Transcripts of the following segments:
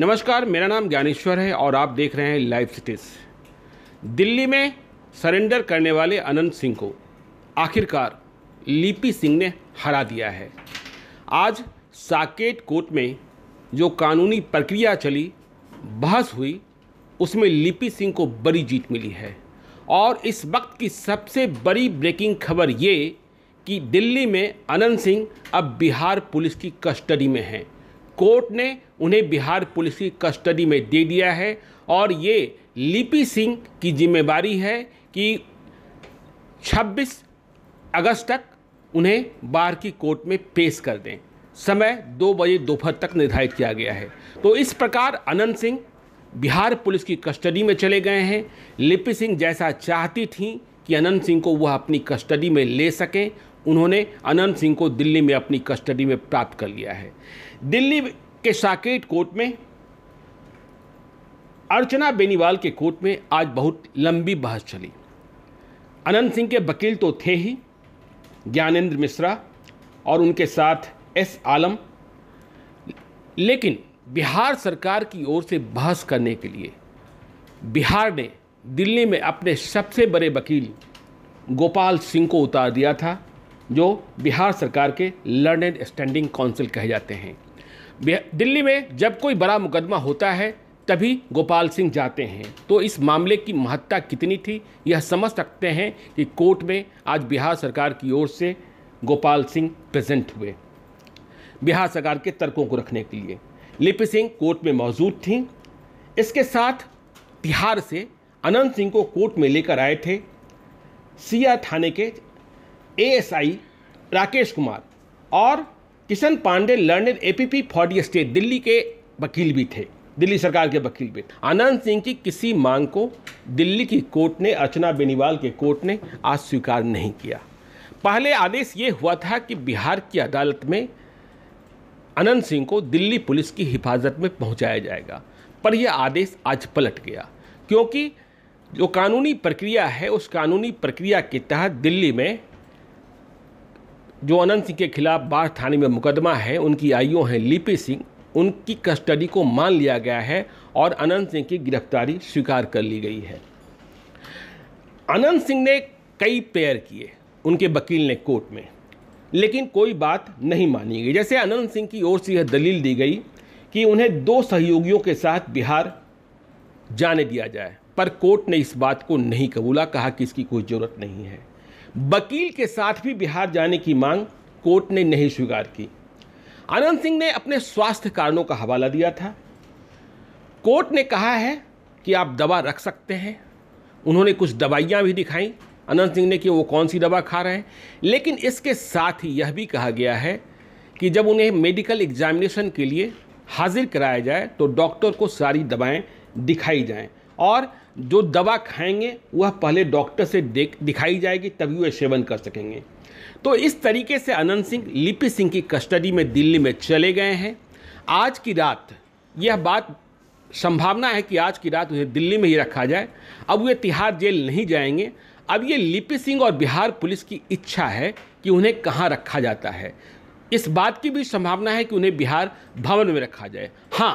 नमस्कार मेरा नाम ज्ञानेश्वर है और आप देख रहे हैं लाइव सिटीज दिल्ली में सरेंडर करने वाले अनंत सिंह को आखिरकार लिपी सिंह ने हरा दिया है आज साकेत कोर्ट में जो कानूनी प्रक्रिया चली बहस हुई उसमें लिपि सिंह को बड़ी जीत मिली है और इस वक्त की सबसे बड़ी ब्रेकिंग खबर ये कि दिल्ली में अनंत सिंह अब बिहार पुलिस की कस्टडी में हैं कोर्ट ने उन्हें बिहार पुलिस की कस्टडी में दे दिया है और ये लिपि सिंह की जिम्मेवारी है कि 26 अगस्त तक उन्हें बाहर की कोर्ट में पेश कर दें समय दो बजे दोपहर तक निर्धारित किया गया है तो इस प्रकार अनंत सिंह बिहार पुलिस की कस्टडी में चले गए हैं लिपि सिंह जैसा चाहती थी कि अनंत सिंह को वह अपनी कस्टडी में ले सकें उन्होंने अनंत सिंह को दिल्ली में अपनी कस्टडी में प्राप्त कर लिया है दिल्ली के साकेत कोर्ट में अर्चना बेनीवाल के कोर्ट में आज बहुत लंबी बहस चली अनंत सिंह के वकील तो थे ही ज्ञानेंद्र मिश्रा और उनके साथ एस आलम लेकिन बिहार सरकार की ओर से बहस करने के लिए बिहार ने दिल्ली में अपने सबसे बड़े वकील गोपाल सिंह को उतार दिया था जो बिहार सरकार के लर्न एंड स्टैंडिंग काउंसिल कहे जाते हैं दिल्ली में जब कोई बड़ा मुकदमा होता है तभी गोपाल सिंह जाते हैं तो इस मामले की महत्ता कितनी थी यह समझ सकते हैं कि कोर्ट में आज बिहार सरकार की ओर से गोपाल सिंह प्रेजेंट हुए बिहार सरकार के तर्कों को रखने के लिए लिपि सिंह कोर्ट में मौजूद थी इसके साथ तिहार से अनंत सिंह को कोर्ट में लेकर आए थे सिया थाने के एएसआई राकेश कुमार और Kishan Pandey learned APP for the state Delhi के वकील भी थे दिल्ली सरकार के वकील भी आनंद सिंह की किसी मांग को दिल्ली की कोर्ट ने अर्चना बेनीवाल के कोर्ट ने आज स्वीकार नहीं किया पहले आदेश ये हुआ था कि बिहार की अदालत में अनंत सिंह को दिल्ली पुलिस की हिफाजत में पहुंचाया जाएगा पर यह आदेश आज पलट गया क्योंकि जो कानूनी प्रक्रिया है उस कानूनी प्रक्रिया के तहत दिल्ली में जो अनंत सिंह के खिलाफ बाढ़ थाने में मुकदमा है उनकी आईओ हैं लिपि सिंह उनकी कस्टडी को मान लिया गया है और अनंत सिंह की गिरफ्तारी स्वीकार कर ली गई है अनंत सिंह ने कई पैर किए उनके वकील ने कोर्ट में लेकिन कोई बात नहीं मानी गई जैसे अनंत सिंह की ओर से यह दलील दी गई कि उन्हें दो सहयोगियों के साथ बिहार जाने दिया जाए पर कोर्ट ने इस बात को नहीं कबूला कहा कि इसकी कोई ज़रूरत नहीं है वकील के साथ भी बिहार जाने की मांग कोर्ट ने नहीं स्वीकार की आनंद सिंह ने अपने स्वास्थ्य कारणों का हवाला दिया था कोर्ट ने कहा है कि आप दवा रख सकते हैं उन्होंने कुछ दवाइयाँ भी दिखाई अनंत सिंह ने कि वो कौन सी दवा खा रहे हैं लेकिन इसके साथ ही यह भी कहा गया है कि जब उन्हें मेडिकल एग्जामिनेशन के लिए हाजिर कराया जाए तो डॉक्टर को सारी दवाएं दिखाई जाएं और जो दवा खाएंगे वह पहले डॉक्टर से देख दिखाई जाएगी तभी वह सेवन कर सकेंगे तो इस तरीके से अनंत सिंह लिपि सिंह की कस्टडी में दिल्ली में चले गए हैं आज की रात यह बात संभावना है कि आज की रात उन्हें दिल्ली में ही रखा जाए अब वे तिहाड़ जेल नहीं जाएंगे अब ये लिपि सिंह और बिहार पुलिस की इच्छा है कि उन्हें कहाँ रखा जाता है इस बात की भी संभावना है कि उन्हें बिहार भवन में रखा जाए हाँ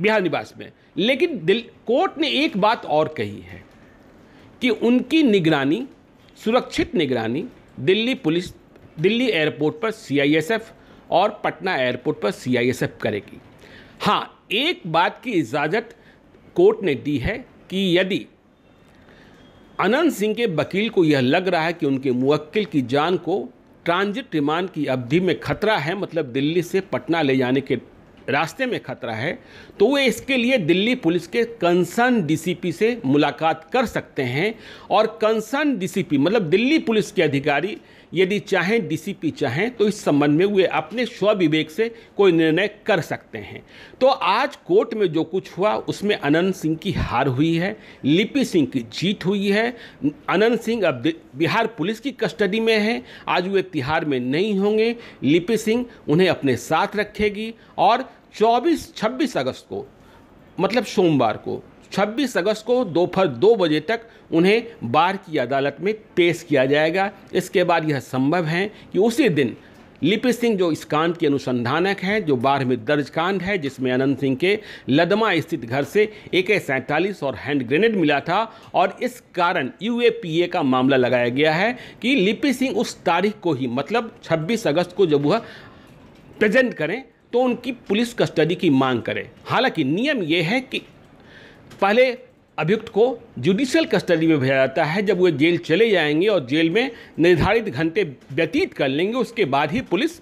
बिहार निवास में लेकिन दिल कोर्ट ने एक बात और कही है कि उनकी निगरानी सुरक्षित निगरानी दिल्ली पुलिस दिल्ली एयरपोर्ट पर सीआईएसएफ और पटना एयरपोर्ट पर सीआईएसएफ करेगी हाँ एक बात की इजाज़त कोर्ट ने दी है कि यदि अनंत सिंह के वकील को यह लग रहा है कि उनके मुवक्किल की जान को ट्रांजिट रिमांड की अवधि में खतरा है मतलब दिल्ली से पटना ले जाने के रास्ते में खतरा है तो वे इसके लिए दिल्ली पुलिस के कंसर्न डीसीपी से मुलाकात कर सकते हैं और कंसर्न डीसीपी मतलब दिल्ली पुलिस के अधिकारी यदि चाहें डीसीपी चाहें तो इस संबंध में वे अपने स्वविवेक से कोई निर्णय कर सकते हैं तो आज कोर्ट में जो कुछ हुआ उसमें अनंत सिंह की हार हुई है लिपि सिंह की जीत हुई है अनंत सिंह अब बिहार पुलिस की कस्टडी में है आज वे तिहार में नहीं होंगे लिपि सिंह उन्हें अपने साथ रखेगी और चौबीस छब्बीस अगस्त को मतलब सोमवार को 26 अगस्त को दोपहर दो, दो बजे तक उन्हें बार की अदालत में पेश किया जाएगा इसके बाद यह संभव है कि उसी दिन लिपि सिंह जो इस कांड के अनुसंधानक हैं जो बारह में दर्ज कांड है जिसमें अनंत सिंह के लदमा स्थित घर से ए के सैंतालीस और हैंड ग्रेनेड मिला था और इस कारण यू का मामला लगाया गया है कि लिपि सिंह उस तारीख को ही मतलब 26 अगस्त को जब वह प्रेजेंट करें तो उनकी पुलिस कस्टडी की मांग करें हालांकि नियम यह है कि पहले अभियुक्त को जुडिशियल कस्टडी में भेजा जाता है जब वे जेल चले जाएंगे और जेल में निर्धारित घंटे व्यतीत कर लेंगे उसके बाद ही पुलिस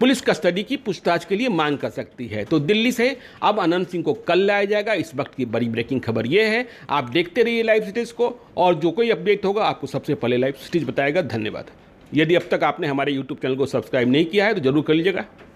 पुलिस कस्टडी की पूछताछ के लिए मांग कर सकती है तो दिल्ली से अब अनंत सिंह को कल लाया जाएगा इस वक्त की बड़ी ब्रेकिंग खबर यह है आप देखते रहिए लाइव सिटीज़ को और जो कोई अपडेट होगा आपको सबसे पहले लाइव सिटीज़ बताएगा धन्यवाद यदि अब तक आपने हमारे यूट्यूब चैनल को सब्सक्राइब नहीं किया है तो जरूर कर लीजिएगा